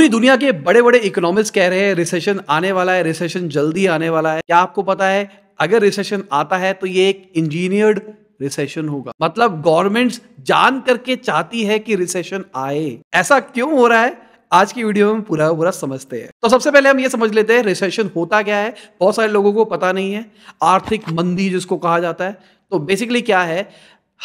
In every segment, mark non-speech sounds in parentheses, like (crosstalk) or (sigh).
पूरी दुनिया के बड़े बड़े इकोनॉमिस्ट कह रहे हैं रिसेशन आने वाला है रिसेशन जल्दी आने वाला है क्या आपको पता है अगर रिसेशन आता है तो ये एक इंजीनियर्ड रिसेशन होगा मतलब गवर्नमेंट्स जान करके चाहती है कि रिसेशन आए ऐसा क्यों हो रहा है आज की वीडियो में पूरा पूरा समझते हैं तो सबसे पहले हम ये समझ लेते हैं रिसेशन होता क्या है बहुत सारे लोगों को पता नहीं है आर्थिक मंदी जिसको कहा जाता है तो बेसिकली क्या है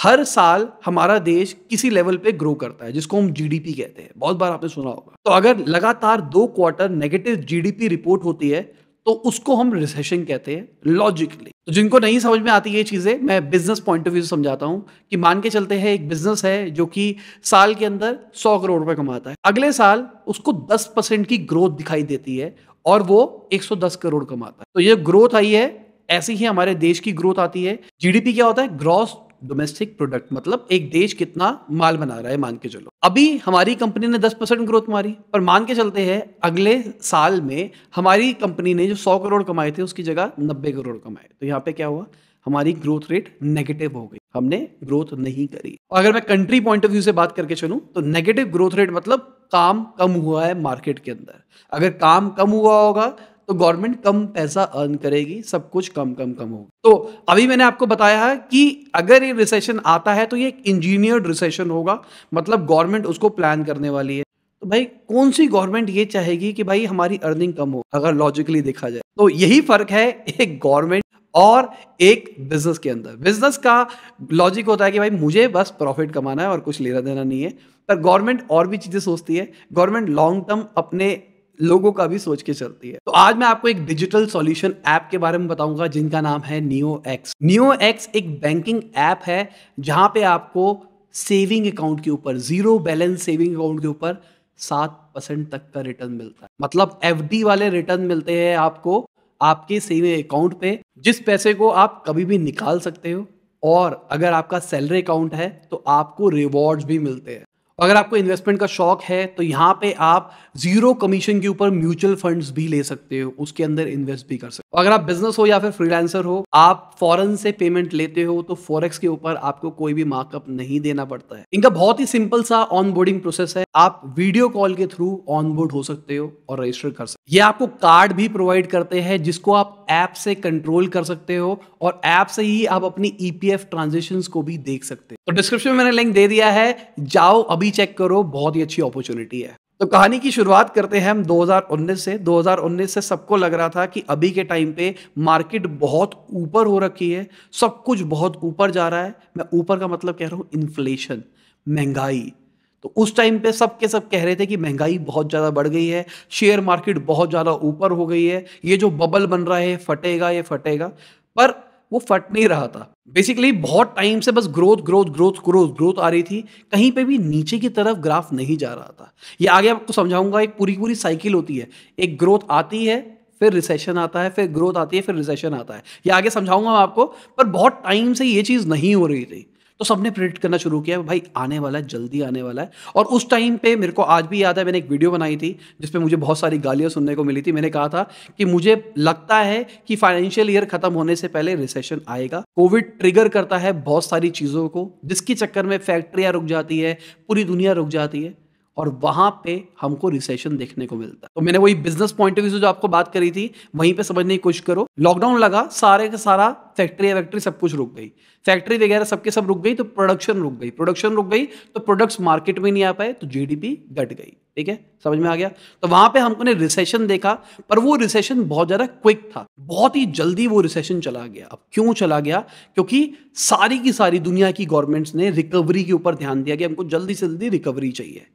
हर साल हमारा देश किसी लेवल पे ग्रो करता है जिसको हम जीडीपी कहते हैं बहुत बार आपने सुना होगा तो अगर लगातार दो क्वार्टर नेगेटिव जीडीपी रिपोर्ट होती है तो उसको हम रिसेशन कहते हैं लॉजिकली तो जिनको नहीं समझ में आती ये चीज़ें मैं बिजनेस पॉइंट ऑफ व्यू समझाता हूँ कि मान के चलते हैं एक बिजनेस है जो कि साल के अंदर सौ करोड़ रुपए कमाता है अगले साल उसको दस परसेंट की ग्रोथ दिखाई देती है और वो एक सौ दस करोड़ कमाता है तो ये ग्रोथ आई है ऐसी ही हमारे देश की ग्रोथ आती है जीडीपी क्या होता है ग्रॉस डोमेस्टिक प्रोडक्ट मतलब एक देश कितना माल बना रहा है मान के चलो अभी हमारी कंपनी ने 10 परसेंट ग्रोथ मारी पर मान के चलते हैं अगले साल में हमारी कंपनी ने जो 100 करोड़ कमाए थे उसकी जगह 90 करोड़ कमाए तो यहाँ पे क्या हुआ हमारी ग्रोथ रेट नेगेटिव हो गई हमने ग्रोथ नहीं करी और अगर मैं कंट्री पॉइंट ऑफ व्यू से बात करके चलूँ तो नेगेटिव ग्रोथ रेट मतलब काम कम हुआ है मार्केट के अंदर अगर काम कम हुआ होगा तो गवर्नमेंट कम पैसा अर्न करेगी सब कुछ कम कम कम होगा तो अभी मैंने आपको बताया है कि अगर ये रिसेशन आता है तो ये एक इंजीनियर्ड रिसेशन होगा मतलब गवर्नमेंट उसको प्लान करने वाली है तो भाई कौन सी गवर्नमेंट ये चाहेगी कि भाई हमारी अर्निंग कम हो अगर लॉजिकली देखा जाए तो यही फर्क है एक गवर्नमेंट और एक बिजनेस के अंदर बिजनेस का लॉजिक होता है कि भाई मुझे बस प्रॉफिट कमाना है और कुछ लेना देना नहीं है पर गवर्नमेंट और भी चीज़ें सोचती है गवर्नमेंट लॉन्ग टर्म अपने लोगों का भी सोच के चलती है तो आज मैं आपको एक डिजिटल सॉल्यूशन ऐप के बारे में बताऊंगा जिनका नाम है नियो एक्स नियो एक्स एक बैंकिंग ऐप है जहां पे आपको सेविंग अकाउंट के ऊपर जीरो बैलेंस सेविंग अकाउंट के ऊपर सात परसेंट तक का रिटर्न मिलता है मतलब एफ वाले रिटर्न मिलते हैं आपको आपके सेविंग अकाउंट पे जिस पैसे को आप कभी भी निकाल सकते हो और अगर आपका सैलरी अकाउंट है तो आपको रिवॉर्ड्स भी मिलते हैं अगर आपको इन्वेस्टमेंट का शौक है तो यहाँ पे आप जीरो कमीशन के ऊपर म्यूचुअल फंड्स भी ले सकते हो उसके अंदर इन्वेस्ट भी कर सकते हो अगर आप बिजनेस हो या फिर फ्रीलांसर हो आप फॉरेन से पेमेंट लेते हो तो फॉरेक्स के ऊपर आपको कोई भी मार्कअप नहीं देना पड़ता है इनका बहुत ही सिंपल सा ऑनबोर्डिंग प्रोसेस है आप वीडियो कॉल के थ्रू ऑनबोर्ड हो सकते हो और रजिस्टर कर सकते हो ये आपको कार्ड भी प्रोवाइड करते हैं जिसको आप ऐप से कंट्रोल कर सकते हो और ऐप से ही आप अपनी ईपीएफ e ट्रांजेक्शन को भी देख सकते हो तो डिस्क्रिप्शन में मैंने लिंक दे दिया है जाओ अभी अभी चेक करो बहुत ही अच्छी अपॉर्चुनिटी है तो कहानी की शुरुआत करते हैं हम 2019 से 2019 से सबको लग रहा था कि अभी के टाइम पे मार्केट बहुत ऊपर हो रखी है सब कुछ बहुत ऊपर जा रहा है मैं ऊपर का मतलब कह रहा हूँ इन्फ्लेशन महंगाई तो उस टाइम पे सब के सब कह रहे थे कि महंगाई बहुत ज़्यादा बढ़ गई है शेयर मार्केट बहुत ज़्यादा ऊपर हो गई है ये जो बबल बन रहा है फटेगा ये फटेगा पर वो फट नहीं रहा था बेसिकली बहुत टाइम से बस growth growth growth growth growth आ रही थी कहीं पे भी नीचे की तरफ ग्राफ नहीं जा रहा था ये आगे आपको समझाऊंगा एक पूरी पूरी साइकिल होती है एक ग्रोथ आती है फिर रिसेशन आता है फिर ग्रोथ आती है फिर रिसेशन आता है ये आगे समझाऊंगा आपको पर बहुत टाइम से ये चीज़ नहीं हो रही थी तो सबने प्रिडिक्ट करना शुरू किया भाई आने वाला है जल्दी आने वाला है और उस टाइम पे मेरे को आज भी याद है मैंने एक वीडियो बनाई थी जिसमें मुझे बहुत सारी गालियां सुनने को मिली थी मैंने कहा था कि मुझे लगता है कि फाइनेंशियल ईयर खत्म होने से पहले रिसेशन आएगा कोविड ट्रिगर करता है बहुत सारी चीज़ों को जिसके चक्कर में फैक्ट्रियाँ रुक जाती है पूरी दुनिया रुक जाती है और वहां पे हमको रिसेशन देखने को मिलता है तो मैंने वही बिजनेस पॉइंट ऑफ व्यू से जो आपको बात करी थी वहीं पे समझने की कोशिश करो लॉकडाउन लगा सारे का सारा फैक्ट्री वैक्ट्री सब कुछ रुक गई फैक्ट्री वगैरह सबके सब रुक गई तो प्रोडक्शन रुक गई प्रोडक्शन रुक गई तो प्रोडक्ट्स मार्केट में नहीं आ पाए तो जीडीपी घट गई ठीक है समझ में आ गया तो वहां पे हमको ने रिसेशन देखा पर वो रिसेशन बहुत ज्यादा क्विक था बहुत ही जल्दी वो रिसेशन चला गया अब क्यों चला गया क्योंकि सारी की सारी दुनिया की गवर्नमेंट्स ने रिकवरी के ऊपर ध्यान दिया कि हमको जल्दी से जल्दी रिकवरी चाहिए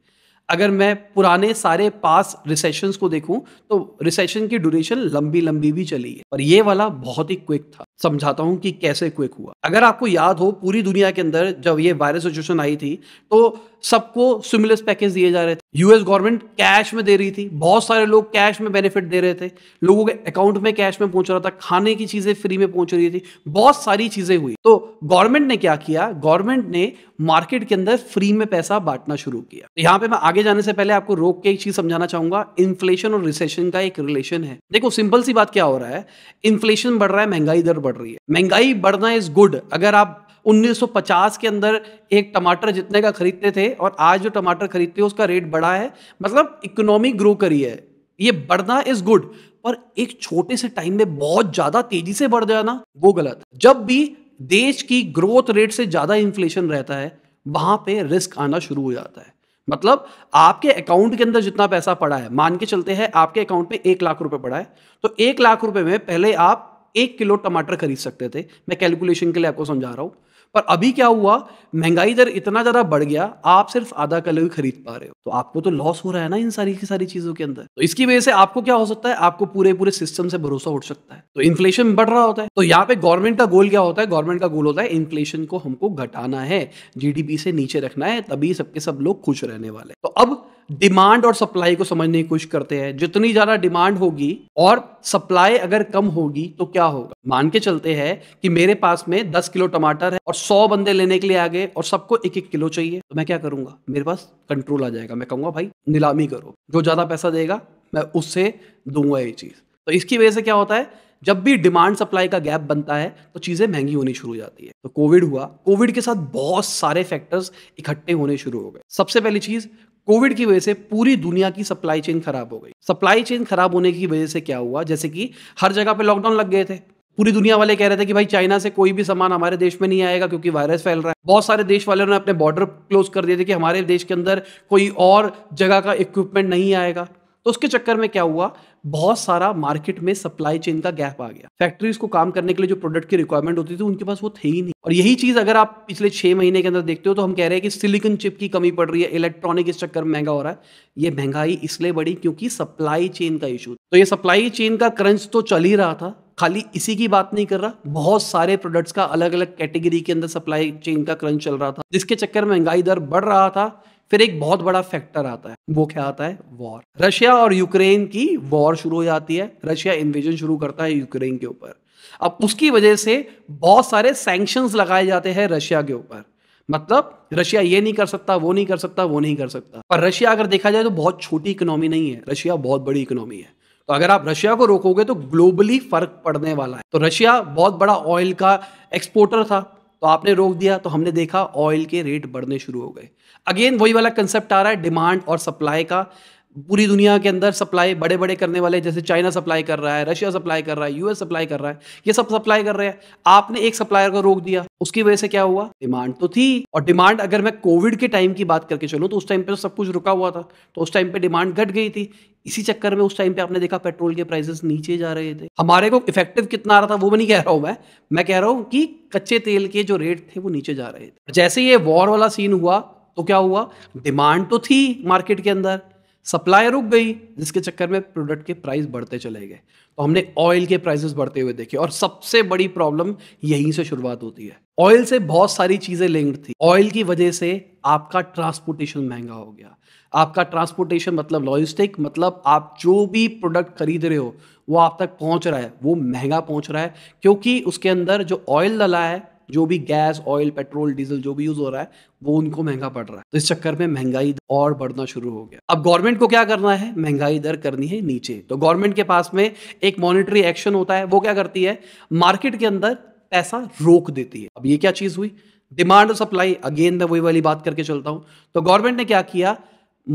अगर मैं पुराने सारे पास रिसेशन को देखूं तो रिसेशन की ड्यूरेशन लंबी लंबी भी चली है और ये वाला बहुत ही क्विक था समझाता हूं कि कैसे क्विक हुआ अगर आपको याद हो पूरी दुनिया के अंदर जब ये वायरस सिचुएशन आई थी तो सबको स्टिमुलस पैकेज दिए जा रहे थे यूएस गवर्नमेंट कैश में दे रही थी बहुत सारे लोग कैश में बेनिफिट दे रहे थे लोगों के अकाउंट में कैश में पहुंच रहा था खाने की चीजें फ्री में पहुंच रही थी बहुत सारी चीजें हुई तो गवर्नमेंट ने क्या किया गवर्नमेंट ने मार्केट के अंदर फ्री में पैसा बांटना शुरू किया तो यहाँ पे मैं आगे जाने से पहले आपको रोक के एक चीज समझाना चाहूंगा इन्फ्लेशन और रिसेशन का एक रिलेशन है देखो सिंपल सी बात क्या हो रहा है इन्फ्लेशन बढ़ रहा है महंगाई दर बढ़ रही है महंगाई बढ़ना इज गुड अगर आप 1950 के अंदर एक टमाटर जितने का खरीदते थे और आज जो टमाटर खरीदते हैं उसका रेट बढ़ा है मतलब इकोनॉमी ग्रो करी है ये बढ़ना इज गुड पर एक छोटे से टाइम में बहुत ज्यादा तेजी से बढ़ जाना वो गलत जब भी देश की ग्रोथ रेट से ज्यादा इन्फ्लेशन रहता है वहां पे रिस्क आना शुरू हो जाता है मतलब आपके अकाउंट के अंदर जितना पैसा पड़ा है मान के चलते हैं आपके अकाउंट में एक लाख रुपए पड़ा है तो एक लाख रुपए में पहले आप एक किलो टमाटर खरीद सकते थे मैं कैलकुलेशन के लिए आपको समझा रहा हूं पर अभी क्या हुआ महंगाई दर इतना ज़्यादा बढ़ गया आप सिर्फ आधा किलो ही खरीद पा रहे हो तो आपको तो लॉस हो रहा है ना इन सारी की सारी चीज़ों के अंदर तो इसकी वजह से आपको क्या हो सकता है आपको पूरे पूरे सिस्टम से भरोसा उठ सकता है तो इन्फ्लेशन बढ़ रहा होता है तो यहाँ पे गवर्नमेंट का गोल क्या होता है गवर्नमेंट का गोल होता है इन्फ्लेशन को हमको घटाना है जीडीपी से नीचे रखना है तभी सबके सब लोग खुश रहने वाले तो अब डिमांड और सप्लाई को समझने की कोशिश करते हैं जितनी ज्यादा डिमांड होगी और सप्लाई अगर कम होगी तो क्या होगा मान के चलते हैं कि मेरे पास में 10 किलो टमाटर है और 100 बंदे लेने के लिए आ गए और सबको एक एक किलो चाहिए तो मैं क्या करूंगा मेरे पास कंट्रोल आ जाएगा मैं कहूंगा भाई नीलामी करो जो ज्यादा पैसा देगा मैं उससे दूंगा ये चीज तो इसकी वजह से क्या होता है जब भी डिमांड सप्लाई का गैप बनता है तो चीज़ें महंगी होनी शुरू हो जाती है तो कोविड हुआ कोविड के साथ बहुत सारे फैक्टर्स इकट्ठे होने शुरू हो गए सबसे पहली चीज़ कोविड की वजह से पूरी दुनिया की सप्लाई चेन खराब हो गई सप्लाई चेन खराब होने की वजह से क्या हुआ जैसे कि हर जगह पे लॉकडाउन लग गए थे पूरी दुनिया वाले कह रहे थे कि भाई चाइना से कोई भी सामान हमारे देश में नहीं आएगा क्योंकि वायरस फैल रहा है बहुत सारे देश वालों ने अपने बॉर्डर क्लोज कर दिए थे कि हमारे देश के अंदर कोई और जगह का इक्विपमेंट नहीं आएगा तो उसके चक्कर में क्या हुआ बहुत सारा मार्केट में सप्लाई चेन का गैप आ गया फैक्ट्रीज को काम करने के लिए जो प्रोडक्ट की रिक्वायरमेंट होती थी उनके पास वो थे ही नहीं और यही चीज अगर आप पिछले छह महीने के अंदर देखते हो तो हम कह रहे हैं कि सिलिकॉन चिप की कमी पड़ रही है इलेक्ट्रॉनिक इस चक्कर में महंगा हो रहा है ये महंगाई इसलिए बढ़ी क्योंकि सप्लाई चेन का इशू तो ये सप्लाई चेन का क्रंच तो चल ही रहा था खाली इसी की बात नहीं कर रहा बहुत सारे प्रोडक्ट्स का अलग अलग कैटेगरी के अंदर सप्लाई चेन का क्रंच चल रहा था जिसके चक्कर में महंगाई दर बढ़ रहा था फिर एक बहुत बड़ा फैक्टर आता है वो क्या आता है वॉर रशिया और यूक्रेन की वॉर शुरू हो जाती है रशिया इन्वेजन शुरू करता है यूक्रेन के ऊपर अब उसकी वजह से बहुत सारे सैंक्शन लगाए जाते हैं रशिया के ऊपर मतलब रशिया ये नहीं कर सकता वो नहीं कर सकता वो नहीं कर सकता पर रशिया अगर देखा जाए तो बहुत छोटी इकोनॉमी नहीं है रशिया बहुत बड़ी इकोनॉमी है तो अगर आप रशिया को रोकोगे तो ग्लोबली फर्क पड़ने वाला है तो रशिया बहुत बड़ा ऑयल का एक्सपोर्टर था तो आपने रोक दिया तो हमने देखा ऑयल के रेट बढ़ने शुरू हो गए अगेन वही वाला कंसेप्ट आ रहा है डिमांड और सप्लाई का पूरी दुनिया के अंदर सप्लाई बड़े बड़े करने वाले जैसे चाइना सप्लाई कर रहा है रशिया सप्लाई कर रहा है यूएस सप्लाई कर रहा है ये सब सप्लाई कर रहे हैं आपने एक सप्लायर को रोक दिया उसकी वजह से क्या हुआ डिमांड तो थी और डिमांड अगर मैं कोविड के टाइम की बात करके चलूँ तो उस टाइम पर तो सब कुछ रुका हुआ था तो उस टाइम पर डिमांड घट गई थी इसी चक्कर में उस टाइम पे आपने देखा पेट्रोल के प्राइसेस नीचे जा रहे थे हमारे को इफेक्टिव कितना आ रहा था वो मैं नहीं कह रहा हूँ मैं मैं कह रहा हूँ कि कच्चे तेल के जो रेट थे वो नीचे जा रहे थे जैसे ये वॉर वाला सीन हुआ तो क्या हुआ डिमांड तो थी मार्केट के अंदर सप्लाई रुक गई जिसके चक्कर में प्रोडक्ट के प्राइस बढ़ते चले गए तो हमने ऑयल के प्राइसेस बढ़ते हुए देखे और सबसे बड़ी प्रॉब्लम यहीं से शुरुआत होती है ऑयल से बहुत सारी चीज़ें लिंक्ड थी ऑयल की वजह से आपका ट्रांसपोर्टेशन महंगा हो गया आपका ट्रांसपोर्टेशन मतलब लॉजिस्टिक मतलब आप जो भी प्रोडक्ट खरीद रहे हो वो आप तक पहुंच रहा है वो महंगा पहुंच रहा है क्योंकि उसके अंदर जो ऑयल डला है जो भी गैस ऑयल पेट्रोल डीजल जो भी यूज हो रहा है वो उनको महंगा पड़ रहा है तो इस चक्कर में महंगाई और बढ़ना शुरू हो गया अब गवर्नमेंट को क्या करना है महंगाई दर करनी है नीचे तो गवर्नमेंट के पास में एक मॉनिटरी एक्शन होता है वो क्या करती है मार्केट के अंदर पैसा रोक देती है अब ये क्या चीज हुई डिमांड और सप्लाई अगेन मैं वही वाली बात करके चलता हूं तो गवर्नमेंट ने क्या किया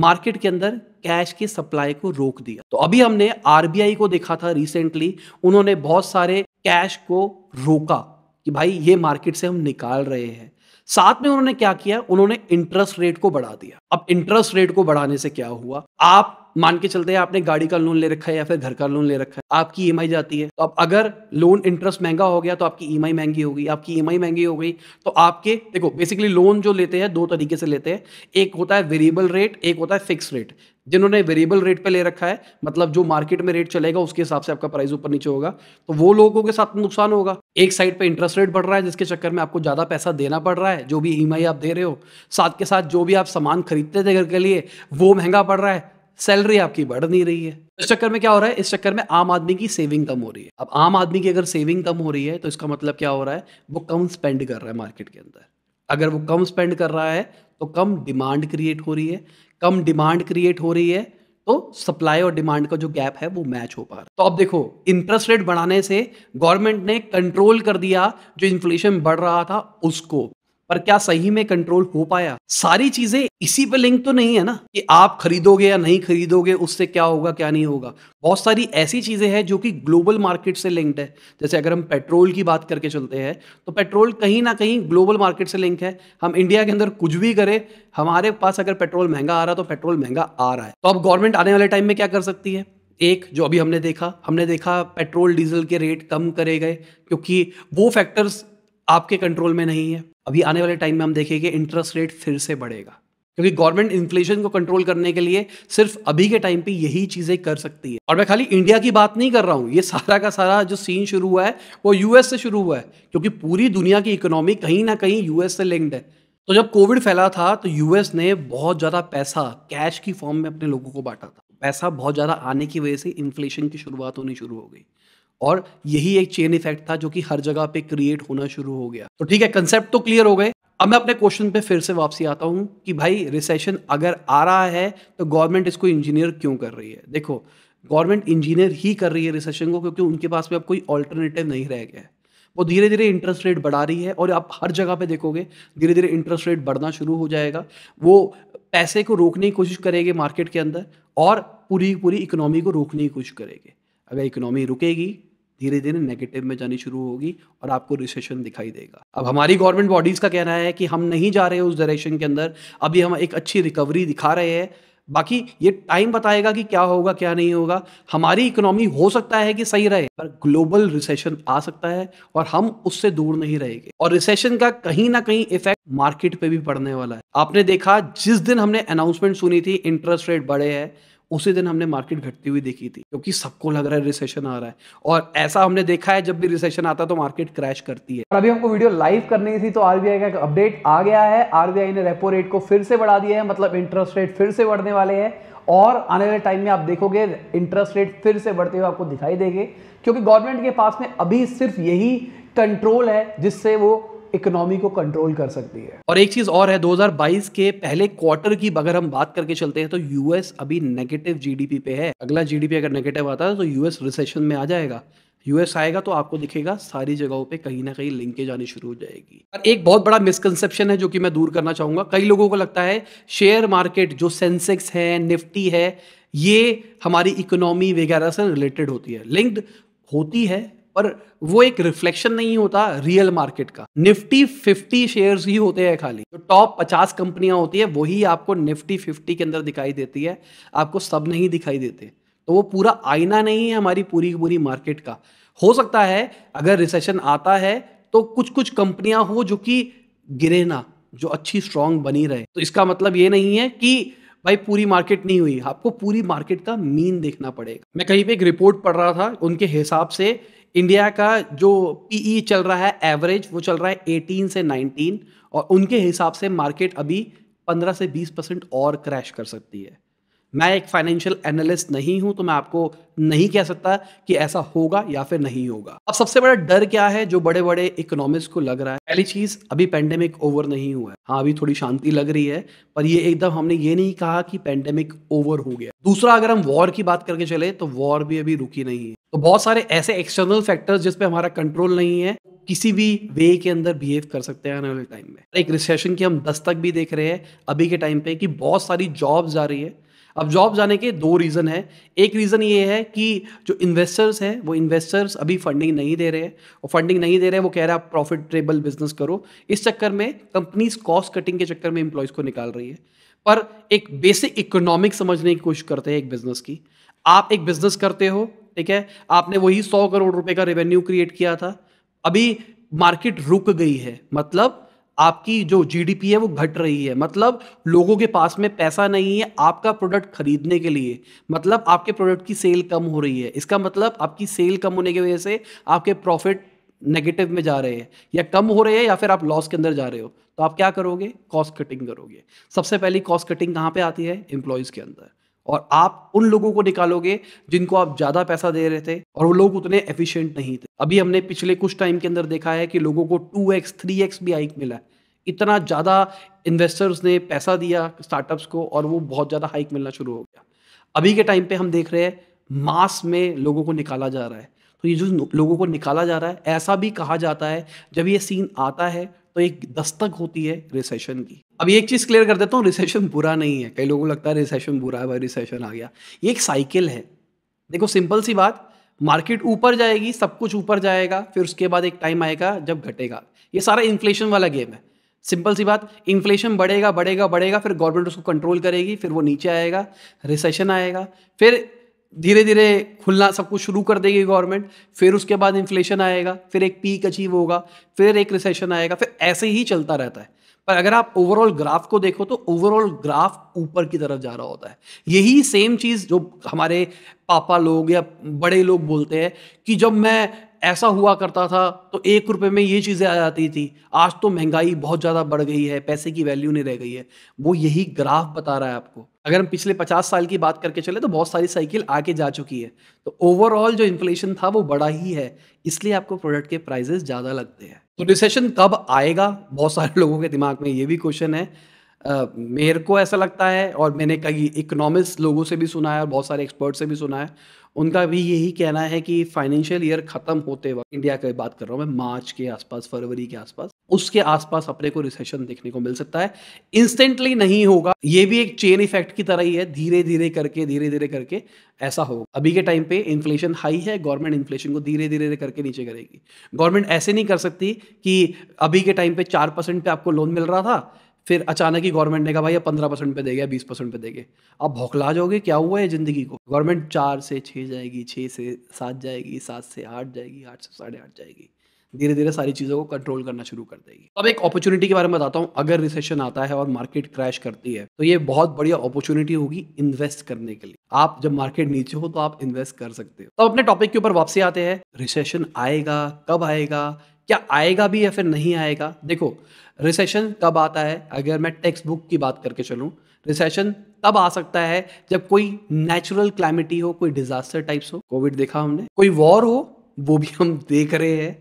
मार्केट के अंदर कैश की सप्लाई को रोक दिया तो अभी हमने आरबीआई को देखा था रिसेंटली उन्होंने बहुत सारे कैश को रोका कि भाई ये मार्केट से हम निकाल रहे हैं साथ में उन्होंने क्या किया उन्होंने इंटरेस्ट रेट को बढ़ा दिया अब इंटरेस्ट रेट को बढ़ाने से क्या हुआ आप मान के चलते हैं आपने गाड़ी का लोन ले रखा है या फिर घर का लोन ले रखा है आपकी ई e जाती है तो अब अगर लोन इंटरेस्ट महंगा हो गया तो आपकी ई e महंगी होगी आपकी ई e महंगी हो गई तो आपके देखो बेसिकली लोन जो लेते हैं दो तरीके से लेते हैं एक होता है वेरिएबल रेट एक होता है फिक्स रेट जिन्होंने वेरिएबल रेट पे ले रखा है मतलब जो मार्केट में रेट चलेगा उसके हिसाब से आपका प्राइस ऊपर नीचे होगा तो वो लोगों के साथ नुकसान होगा एक साइड पे इंटरेस्ट रेट बढ़ रहा है जिसके चक्कर में आपको ज़्यादा पैसा देना पड़ रहा है जो भी ई e आप दे रहे हो साथ के साथ जो भी आप सामान खरीदते थे घर के लिए वो महंगा पड़ रहा है सैलरी आपकी बढ़ नहीं रही है इस चक्कर में क्या हो रहा है इस चक्कर में आम आदमी की सेविंग कम हो रही है अब आम आदमी की अगर सेविंग कम हो रही है तो इसका मतलब क्या हो रहा है वो कम स्पेंड कर रहा है मार्केट के अंदर अगर वो कम स्पेंड कर रहा है तो कम डिमांड क्रिएट हो रही है कम डिमांड क्रिएट हो रही है तो सप्लाई और डिमांड का जो गैप है वो मैच हो पा रहा है तो अब देखो इंटरेस्ट रेट बढ़ाने से गवर्नमेंट ने कंट्रोल कर दिया जो इन्फ्लेशन बढ़ रहा था उसको पर क्या सही में कंट्रोल हो पाया सारी चीजें इसी पे लिंक तो नहीं है ना कि आप खरीदोगे या नहीं खरीदोगे उससे क्या होगा क्या नहीं होगा बहुत सारी ऐसी चीजें हैं जो कि ग्लोबल मार्केट से लिंक्ड है जैसे अगर हम पेट्रोल की बात करके चलते हैं तो पेट्रोल कहीं ना कहीं ग्लोबल मार्केट से लिंक है हम इंडिया के अंदर कुछ भी करें हमारे पास अगर पेट्रोल महंगा आ रहा है तो पेट्रोल महंगा आ रहा है तो अब गवर्नमेंट आने वाले टाइम में क्या कर सकती है एक जो अभी हमने देखा हमने देखा पेट्रोल डीजल के रेट कम करे गए क्योंकि वो फैक्टर्स आपके कंट्रोल में नहीं है अभी आने वाले टाइम में हम देखेंगे इंटरेस्ट रेट फिर से बढ़ेगा क्योंकि गवर्नमेंट इन्फ्लेशन को कंट्रोल करने के लिए सिर्फ अभी के टाइम पे यही चीजें कर सकती है और मैं खाली इंडिया की बात नहीं कर रहा हूँ ये सारा का सारा जो सीन शुरू हुआ है वो यूएस से शुरू हुआ है क्योंकि पूरी दुनिया की इकोनॉमी कहीं ना कहीं यूएस से लिंक्ड है तो जब कोविड फैला था तो यूएस ने बहुत ज़्यादा पैसा कैश की फॉर्म में अपने लोगों को बांटा था पैसा बहुत ज़्यादा आने की वजह से इन्फ्लेशन की शुरुआत होनी शुरू हो गई और यही एक चेन इफेक्ट था जो कि हर जगह पे क्रिएट होना शुरू हो गया तो ठीक है कंसेप्ट तो क्लियर हो गए अब मैं अपने क्वेश्चन पे फिर से वापसी आता हूँ कि भाई रिसेशन अगर आ रहा है तो गवर्नमेंट इसको इंजीनियर क्यों कर रही है देखो गवर्नमेंट इंजीनियर ही कर रही है रिसेशन को क्योंकि उनके पास में अब कोई ऑल्टरनेटिव नहीं रह गया है वो धीरे धीरे इंटरेस्ट रेट बढ़ा रही है और आप हर जगह पे देखोगे धीरे धीरे इंटरेस्ट रेट बढ़ना शुरू हो जाएगा वो पैसे को रोकने की कोशिश करेंगे मार्केट के अंदर और पूरी पूरी इकोनॉमी को रोकने की कोशिश करेंगे अगर इकोनॉमी रुकेगी धीरे धीरे नेगेटिव में जानी शुरू होगी और आपको रिसेशन दिखाई देगा अब हमारी गवर्नमेंट बॉडीज़ का कहना है कि हम नहीं जा रहे उस डायरेक्शन के अंदर अभी हम एक अच्छी रिकवरी दिखा रहे हैं बाकी ये टाइम बताएगा कि क्या होगा क्या नहीं होगा हमारी इकोनॉमी हो सकता है कि सही रहे पर ग्लोबल रिसेशन आ सकता है और हम उससे दूर नहीं रहेंगे और रिसेशन का कहीं ना कहीं इफेक्ट मार्केट पे भी पड़ने वाला है आपने देखा जिस दिन हमने अनाउंसमेंट सुनी थी इंटरेस्ट रेट बढ़े हैं उसी दिन हमने मार्केट घटती हुई देखी थी क्योंकि सबको लग रहा है रिसेशन आ रहा है और ऐसा हमने देखा है जब भी रिसेशन आता है तो मार्केट क्रैश करती है अभी हमको वीडियो लाइव करनी थी तो आरबीआई का एक अपडेट आ गया है आरबीआई ने रेपो रेट को फिर से बढ़ा दिया है मतलब इंटरेस्ट रेट फिर से बढ़ने वाले हैं और आने वाले टाइम में आप देखोगे इंटरेस्ट रेट फिर से बढ़ते हुए आपको दिखाई देंगे क्योंकि गवर्नमेंट के पास में अभी सिर्फ यही कंट्रोल है जिससे वो इकोनॉमी को कंट्रोल कर सकती है और एक चीज और है 2022 के पहले क्वार्टर की अगर हम बात करके चलते हैं तो यूएस अभी नेगेटिव जीडीपी पे है अगला जीडीपी अगर नेगेटिव आता है तो यूएस रिसेशन में आ जाएगा यूएस आएगा तो आपको दिखेगा सारी जगहों पे कहीं ना कहीं लिंकेज आनी शुरू हो जाएगी और एक बहुत बड़ा मिसकंसेप्शन है जो कि मैं दूर करना चाहूंगा कई लोगों को लगता है शेयर मार्केट जो सेंसेक्स है निफ्टी है ये हमारी इकोनॉमी वगैरह से रिलेटेड होती है लिंक्ड होती है पर वो एक रिफ्लेक्शन नहीं होता रियल मार्केट का निफ्टी 50 शेयर्स ही होते हैं खाली जो तो टॉप 50 कंपनियां होती है वही आपको निफ्टी 50 के अंदर दिखाई देती है आपको सब नहीं दिखाई देते तो वो पूरा आईना नहीं है हमारी पूरी पूरी मार्केट का हो सकता है अगर रिसेशन आता है तो कुछ कुछ कंपनियां हो जो कि गिरे ना जो अच्छी स्ट्रांग बनी रहे तो इसका मतलब ये नहीं है कि भाई पूरी मार्केट नहीं हुई आपको पूरी मार्केट का मीन देखना पड़ेगा मैं कहीं पे एक रिपोर्ट पढ़ रहा था उनके हिसाब से इंडिया का जो पीई e चल रहा है एवरेज वो चल रहा है 18 से 19 और उनके हिसाब से मार्केट अभी 15 से 20 परसेंट और क्रैश कर सकती है मैं एक फाइनेंशियल एनालिस्ट नहीं हूं तो मैं आपको नहीं कह सकता कि ऐसा होगा या फिर नहीं होगा अब सबसे बड़ा डर क्या है जो बड़े बड़े इकोनॉमिस्ट को लग रहा है पहली चीज अभी पेंडेमिक ओवर नहीं हुआ है हाँ अभी थोड़ी शांति लग रही है पर ये एकदम हमने ये नहीं कहा कि पेंडेमिक ओवर हो गया दूसरा अगर हम वॉर की बात करके चले तो वॉर भी अभी रुकी नहीं है तो बहुत सारे ऐसे एक्सटर्नल फैक्टर्स जिसपे हमारा कंट्रोल नहीं है किसी भी वे के अंदर बिहेव कर सकते हैं आने वाले टाइम में एक रिसेशन की हम दस्तक भी देख रहे हैं अभी के टाइम पे कि बहुत सारी जॉब्स जा रही है अब जॉब जाने के दो रीज़न है एक रीज़न ये है कि जो इन्वेस्टर्स हैं वो इन्वेस्टर्स अभी फंडिंग नहीं दे रहे हैं और फंडिंग नहीं दे रहे हैं वो कह रहा है प्रॉफिटेबल बिजनेस करो इस चक्कर में कंपनीज कॉस्ट कटिंग के चक्कर में इंप्लॉयज को निकाल रही है पर एक बेसिक इकोनॉमिक समझने की कोशिश करते हैं एक बिज़नेस की आप एक बिज़नेस करते हो ठीक है आपने वही सौ करोड़ रुपए का रेवेन्यू क्रिएट किया था अभी मार्केट रुक गई है मतलब आपकी जो जीडीपी है वो घट रही है मतलब लोगों के पास में पैसा नहीं है आपका प्रोडक्ट खरीदने के लिए मतलब आपके प्रोडक्ट की सेल कम हो रही है इसका मतलब आपकी सेल कम होने की वजह से आपके प्रॉफिट नेगेटिव में जा रहे हैं या कम हो रहे हैं या फिर आप लॉस के अंदर जा रहे हो तो आप क्या करोगे कॉस्ट कटिंग करोगे सबसे पहली कॉस्ट कटिंग कहाँ पे आती है एम्प्लॉयज़ के अंदर और आप उन लोगों को निकालोगे जिनको आप ज़्यादा पैसा दे रहे थे और वो लोग उतने एफिशिएंट नहीं थे अभी हमने पिछले कुछ टाइम के अंदर देखा है कि लोगों को टू एक्स थ्री एक्स भी हाइक मिला है इतना ज़्यादा इन्वेस्टर्स ने पैसा दिया स्टार्टअप्स को और वो बहुत ज़्यादा हाइक मिलना शुरू हो गया अभी के टाइम पे हम देख रहे हैं मास में लोगों को निकाला जा रहा है तो ये जो लोगों को निकाला जा रहा है ऐसा भी कहा जाता है जब ये सीन आता है तो एक दस्तक होती है रिसेशन की अब एक चीज़ क्लियर कर देता हूँ रिसेशन बुरा नहीं है कई लोगों को लगता है रिसेशन बुरा है भाई रिसेशन आ गया ये एक साइकिल है देखो सिंपल सी बात मार्केट ऊपर जाएगी सब कुछ ऊपर जाएगा फिर उसके बाद एक टाइम आएगा जब घटेगा ये सारा इन्फ्लेशन वाला गेम है सिंपल सी बात इन्फ्लेशन बढ़ेगा बढ़ेगा बढ़ेगा फिर गवर्नमेंट उसको कंट्रोल करेगी फिर वो नीचे आएगा रिसेशन आएगा फिर धीरे धीरे खुलना सब कुछ शुरू कर देगी गवर्नमेंट फिर उसके बाद इन्फ्लेशन आएगा फिर एक पीक अचीव होगा फिर एक रिसेशन आएगा फिर ऐसे ही चलता रहता है पर अगर आप ओवरऑल ग्राफ को देखो तो ओवरऑल ग्राफ ऊपर की तरफ जा रहा होता है यही सेम चीज़ जो हमारे पापा लोग या बड़े लोग बोलते हैं कि जब मैं ऐसा हुआ करता था तो एक रुपये में ये चीज़ें आ जाती थी आज तो महंगाई बहुत ज़्यादा बढ़ गई है पैसे की वैल्यू नहीं रह गई है वो यही ग्राफ बता रहा है आपको अगर हम पिछले पचास साल की बात करके चले तो बहुत सारी साइकिल आके जा चुकी है तो ओवरऑल जो इन्फ्लेशन था वो बड़ा ही है इसलिए आपको प्रोडक्ट के प्राइजेस ज़्यादा लगते हैं तो रिसेशन कब आएगा बहुत सारे (laughs) लोगों के दिमाग में ये भी क्वेश्चन है Uh, मेरे को ऐसा लगता है और मैंने कई इकोनॉमिस्ट लोगों से भी सुना है और बहुत सारे एक्सपर्ट से भी सुना है उनका भी यही कहना है कि फाइनेंशियल ईयर खत्म होते वक्त इंडिया की बात कर रहा हूँ मैं मार्च के आसपास फरवरी के आसपास उसके आसपास अपने को रिसेशन देखने को मिल सकता है इंस्टेंटली नहीं होगा ये भी एक चेन इफेक्ट की तरह ही है धीरे धीरे करके धीरे धीरे करके ऐसा होगा अभी के टाइम पे इन्फ्लेशन हाई है गवर्नमेंट इन्फ्लेशन को धीरे धीरे करके नीचे करेगी गवर्नमेंट ऐसे नहीं कर सकती कि अभी के टाइम पे चार परसेंट पे आपको लोन मिल रहा था फिर अचानक ही गवर्नमेंट ने कहा भाई पंद्रह परसेंट पे देगा बीस परसेंट पे देगा अब भौखला जाओगे क्या हुआ है ज़िंदगी को गवर्नमेंट चार से छः जाएगी छः से सात जाएगी सात से आठ जाएगी आठ से साढ़े आठ जाएगी धीरे धीरे सारी चीज़ों को कंट्रोल करना शुरू कर देगी अब एक अपॉर्चुनिटी के बारे में बताता हूँ अगर रिसेशन आता है और मार्केट क्रैश करती है तो ये बहुत बढ़िया अपॉर्चुनिटी होगी इन्वेस्ट करने के लिए आप जब मार्केट नीचे हो तो आप इन्वेस्ट कर सकते हो तो अपने टॉपिक के ऊपर वापसी आते हैं रिसेशन आएगा कब आएगा क्या आएगा भी या फिर नहीं आएगा देखो रिसेशन कब आता है अगर मैं टेक्स्ट बुक की बात करके चलूँ रिसेशन तब आ सकता है जब कोई नेचुरल क्लाइमिटी हो कोई डिजास्टर टाइप्स हो कोविड देखा हमने कोई वॉर हो वो भी हम देख रहे हैं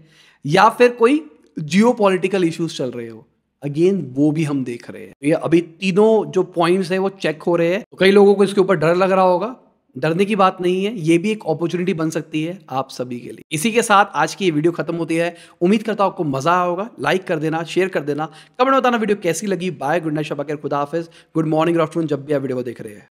या फिर कोई जियो पोलिटिकल इशूज चल रहे हो अगेन वो भी हम देख रहे हैं तो ये अभी तीनों जो पॉइंट्स हैं वो चेक हो रहे हैं तो कई लोगों को इसके ऊपर डर लग रहा होगा डरने की बात नहीं है ये भी एक अपॉर्चुनिटी बन सकती है आप सभी के लिए इसी के साथ आज की ये वीडियो खत्म होती है उम्मीद करता हूं आपको मजा आया होगा लाइक कर देना शेयर कर देना कमेंट बताना वीडियो कैसी लगी बाय गुड नाइट शबाकर खुदा हाफिज गुड मॉर्निंग आफ्टरनून जब भी आप वीडियो देख रहे हैं